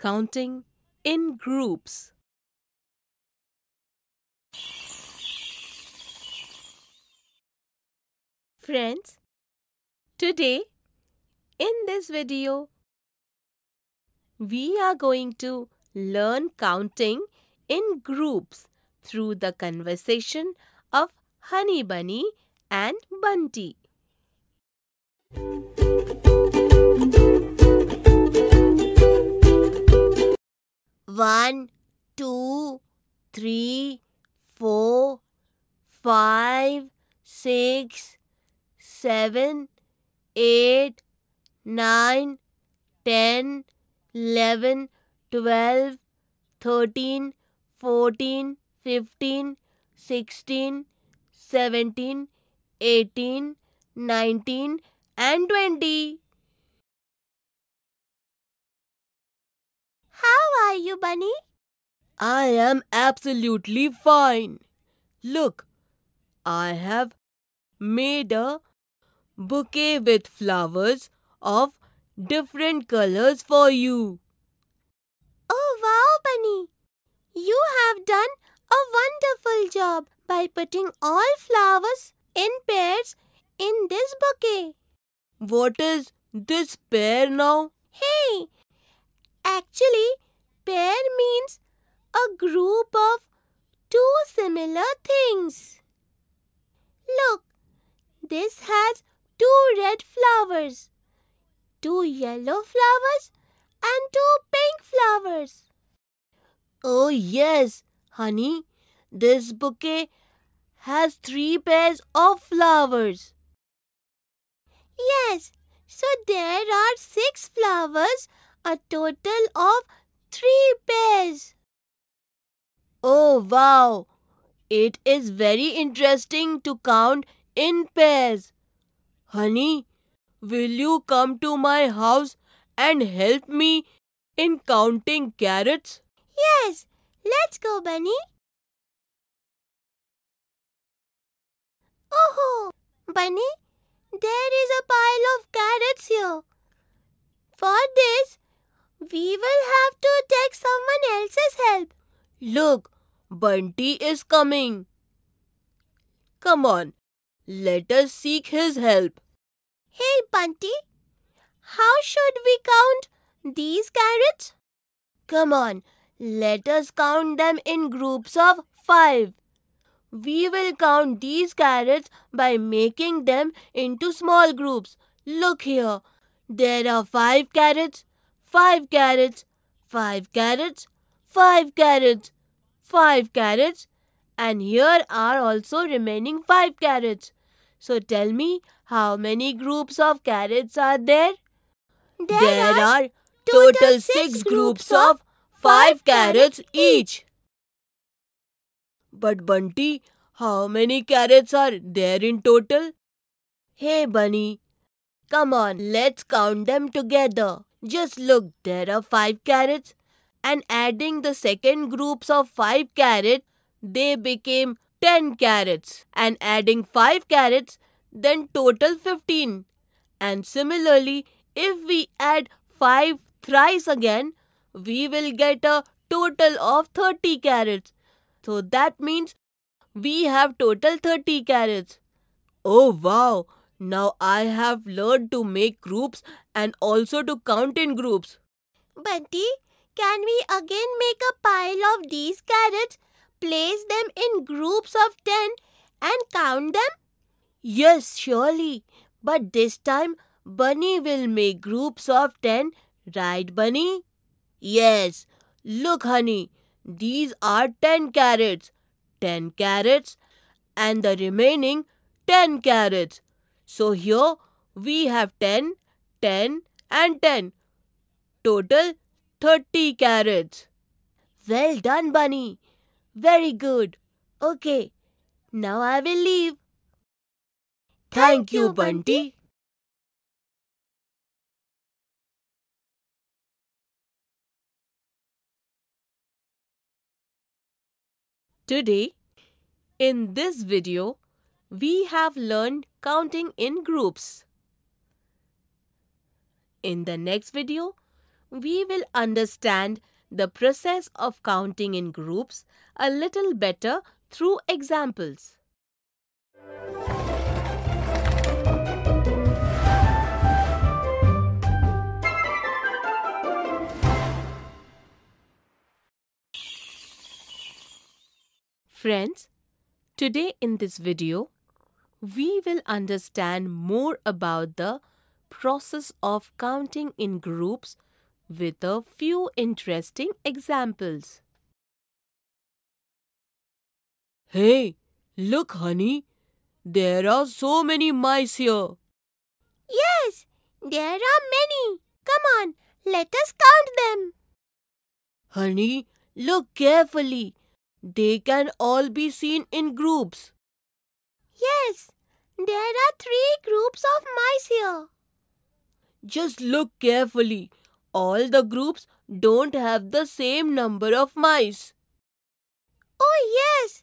counting in groups. Friends, today in this video, we are going to learn counting in groups through the conversation of Honey Bunny and Bunty. One, two, three, four, five, six, seven, eight, nine, ten, eleven, twelve, thirteen, fourteen, fifteen, sixteen, seventeen, eighteen, nineteen, and 20. How are you, Bunny? I am absolutely fine. Look, I have made a bouquet with flowers of different colors for you. Oh, wow, Bunny. You have done a wonderful job by putting all flowers in pairs in this bouquet. What is this pair now? Hey, Actually, pair means a group of two similar things. Look, this has two red flowers, two yellow flowers and two pink flowers. Oh yes, honey, this bouquet has three pairs of flowers. Yes, so there are six flowers a total of three pairs. Oh wow! It is very interesting to count in pairs. Honey, will you come to my house and help me in counting carrots? Yes, let's go, Bunny. Oh, Bunny, there is a pile of carrots here. For this, we will have to take someone else's help. Look, Bunty is coming. Come on, let us seek his help. Hey, Bunty, how should we count these carrots? Come on, let us count them in groups of five. We will count these carrots by making them into small groups. Look here, there are five carrots five carrots, five carrots, five carrots, five carrots, and here are also remaining five carrots. So tell me, how many groups of carrots are there? There, there are, are total, total six groups of five carrots each. But Bunty, how many carrots are there in total? Hey Bunny, come on, let's count them together. Just look, there are 5 carrots, and adding the second groups of 5 carrots, they became 10 carrots. and adding 5 carrots, then total 15. And similarly, if we add 5 thrice again, we will get a total of 30 carrots. So that means we have total 30 carrots. Oh wow! Now I have learned to make groups and also to count in groups. Bunty, can we again make a pile of these carrots, place them in groups of 10 and count them? Yes, surely. But this time, Bunny will make groups of 10, right, Bunny? Yes. Look, honey, these are 10 carrots, 10 carrots, and the remaining 10 carrots. So here we have 10, 10 and 10. Total 30 carrots. Well done, Bunny. Very good. Okay, now I will leave. Thank, Thank you, Bunty. Today, in this video, we have learned counting in groups. In the next video, we will understand the process of counting in groups a little better through examples. Friends, today in this video, we will understand more about the process of counting in groups with a few interesting examples. Hey, look honey, there are so many mice here. Yes, there are many. Come on, let us count them. Honey, look carefully. They can all be seen in groups. Yes, there are three groups of mice here. Just look carefully. All the groups don't have the same number of mice. Oh, yes.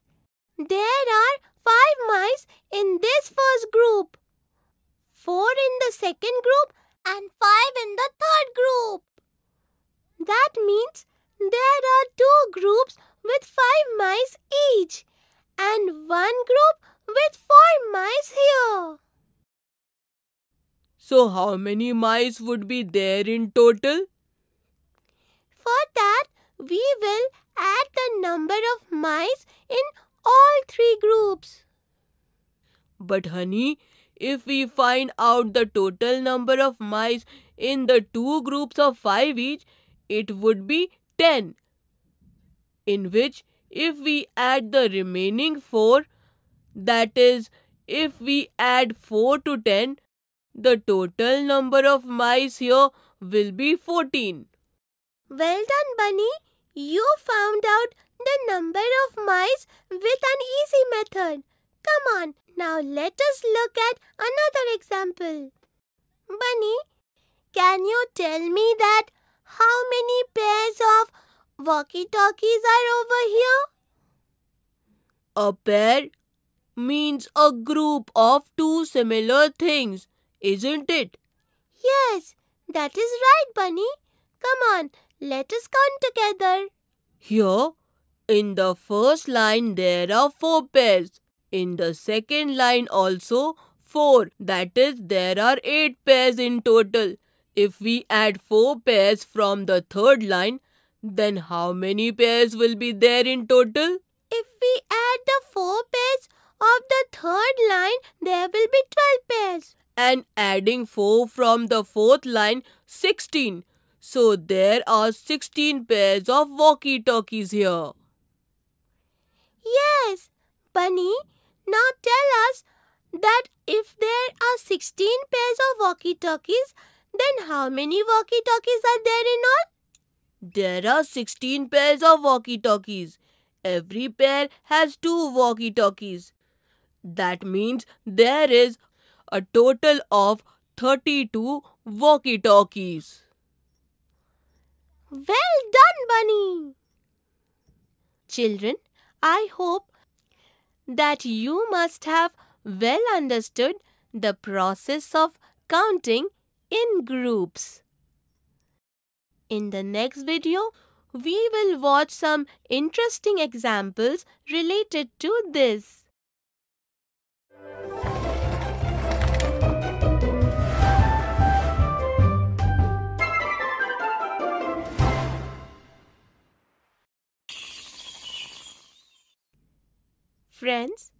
There are five mice in this first group, four in the second group, and five in the third group. That means there are two groups with five mice each and one group with four mice here. So how many mice would be there in total? For that, we will add the number of mice in all three groups. But honey, if we find out the total number of mice in the two groups of 5 each, it would be 10. In which, if we add the remaining 4, that is, if we add 4 to 10, the total number of mice here will be 14. Well done, Bunny. You found out the number of mice with an easy method. Come on, now let us look at another example. Bunny, can you tell me that how many pairs of walkie-talkies are over here? A pair means a group of two similar things, isn't it? Yes, that is right, Bunny. Come on, let us count together. Here, in the first line, there are four pairs. In the second line, also four. That is, there are eight pairs in total. If we add four pairs from the third line, then how many pairs will be there in total? If we add the four pairs of the third line, there will be 12 pairs. And adding 4 from the fourth line, 16. So there are 16 pairs of walkie-talkies here. Yes, Bunny. Now tell us that if there are 16 pairs of walkie-talkies, then how many walkie-talkies are there in all? There are 16 pairs of walkie-talkies. Every pair has two walkie-talkies. That means there is a total of 32 walkie talkies. Well done, Bunny! Children, I hope that you must have well understood the process of counting in groups. In the next video, we will watch some interesting examples related to this. Friends,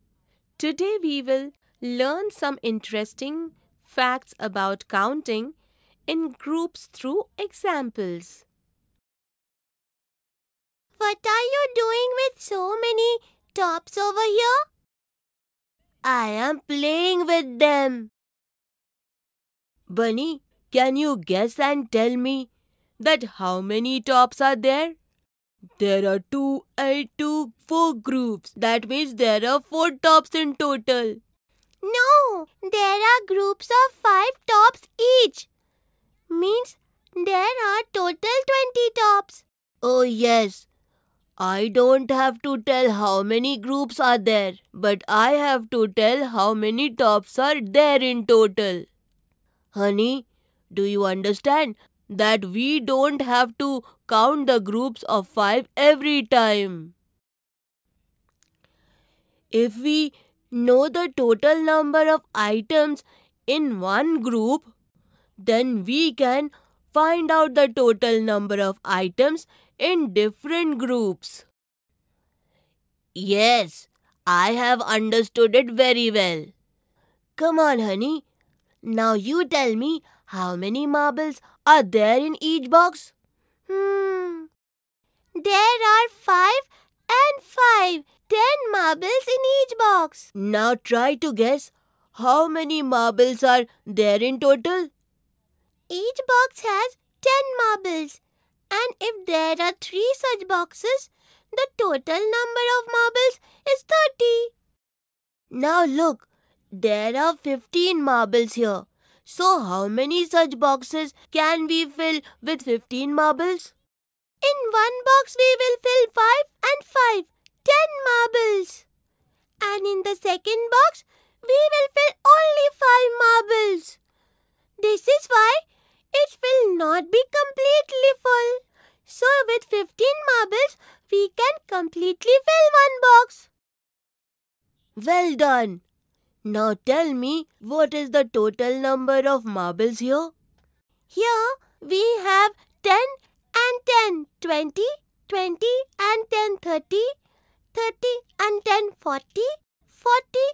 today we will learn some interesting facts about counting in groups through examples. What are you doing with so many tops over here? I am playing with them. Bunny, can you guess and tell me that how many tops are there? There are two and two four groups. That means there are four tops in total. No, there are groups of five tops each. Means there are total 20 tops. Oh yes, I don't have to tell how many groups are there, but I have to tell how many tops are there in total. Honey, do you understand that we don't have to count the groups of five every time? If we know the total number of items in one group, then we can Find out the total number of items in different groups. Yes, I have understood it very well. Come on, honey. Now you tell me how many marbles are there in each box? Hmm. There are five and five, ten marbles in each box. Now try to guess how many marbles are there in total? Each box has 10 marbles. And if there are 3 such boxes, the total number of marbles is 30. Now look, there are 15 marbles here. So how many such boxes can we fill with 15 marbles? In one box we will done. Now tell me, what is the total number of marbles here? Here we have 10 and 10, 20, 20 and 10, 30, 30 and 10, 40, 40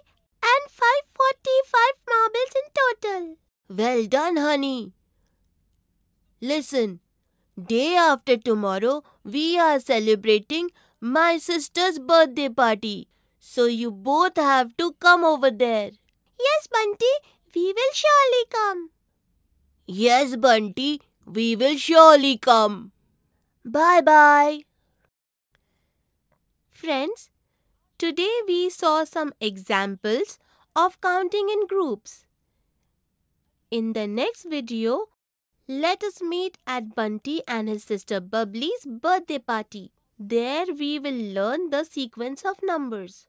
and 5, 45 marbles in total. Well done, honey. Listen, day after tomorrow, we are celebrating my sister's birthday party. So you both have to come over there. Yes, Bunty, we will surely come. Yes, Bunty, we will surely come. Bye bye. Friends, today we saw some examples of counting in groups. In the next video, let us meet at Bunty and his sister Bubbly's birthday party. There we will learn the sequence of numbers.